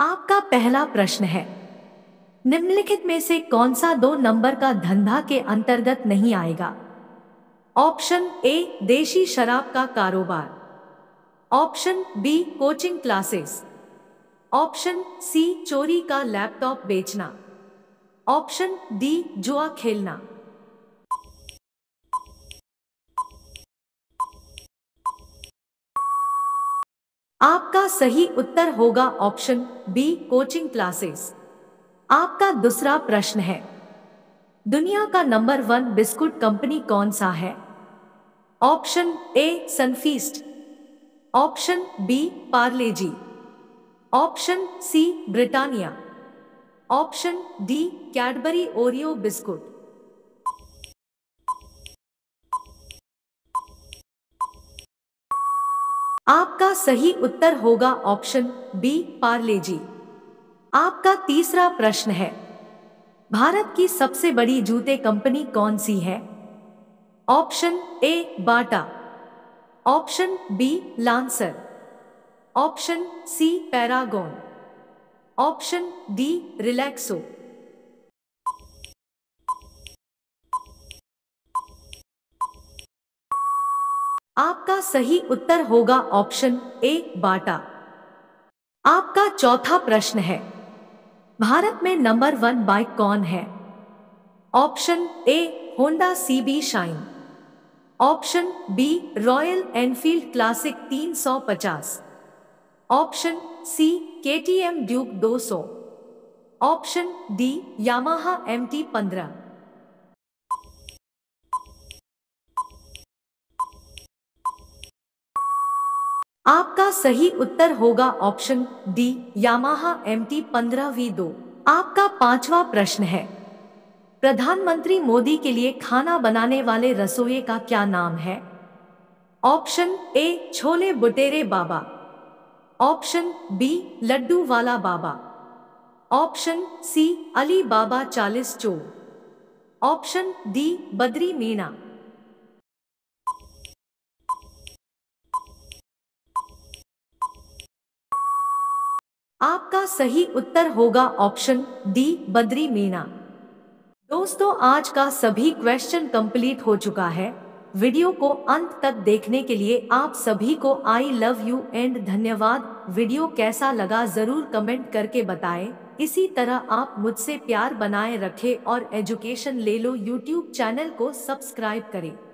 आपका पहला प्रश्न है निम्नलिखित में से कौन सा दो नंबर का धंधा के अंतर्गत नहीं आएगा ऑप्शन ए देशी शराब का कारोबार option B coaching classes option C चोरी का लैपटॉप बेचना ऑप्शन डी जुआ खेलना आपका सही उत्तर होगा ऑप्शन बी कोचिंग क्लासेस आपका दूसरा प्रश्न है दुनिया का नंबर वन बिस्कुट कंपनी कौन सा है option A Sunfeast option B ParleG option C Britannia option D Cadbury Oreo biscuit आपका सही उत्तर होगा ऑप्शन बी पार्ले जी आपका तीसरा प्रश्न है भारत की सबसे बड़ी जूते कंपनी कौन सी है option A Bata option B Lancer option C Paragon option D Relaxo आपका सही उत्तर होगा ऑप्शन ए बाटा आपका चौथा प्रश्न है भारत में नंबर वन बाइक कौन है option A Honda C B Shine option B Royal Enfield Classic 350 option C K T M Duke 200 option D Yamaha M T पंद्रह आपका सही उत्तर होगा option D Yamaha M T पंद्रह वी दो आपका पांचवा प्रश्न है प्रधानमंत्री मोदी के लिए खाना बनाने वाले रसोई का क्या नाम है ऑप्शन ए छोले बुटेरे बाबा ऑप्शन बी लड्डू वाला बाबा ऑप्शन सी अली बाबा चालीस चो ऑप्शन डी बद्री मीणा आपका सही उत्तर होगा ऑप्शन डी बद्री मीना दोस्तों आज का सभी क्वेश्चन कंप्लीट हो चुका है वीडियो को अंत तक देखने के लिए आप सभी को आई लव यू एंड धन्यवाद वीडियो कैसा लगा जरूर कमेंट करके बताएं। इसी तरह आप मुझसे प्यार बनाए रखें और एजुकेशन ले लो यूट्यूब चैनल को सब्सक्राइब करें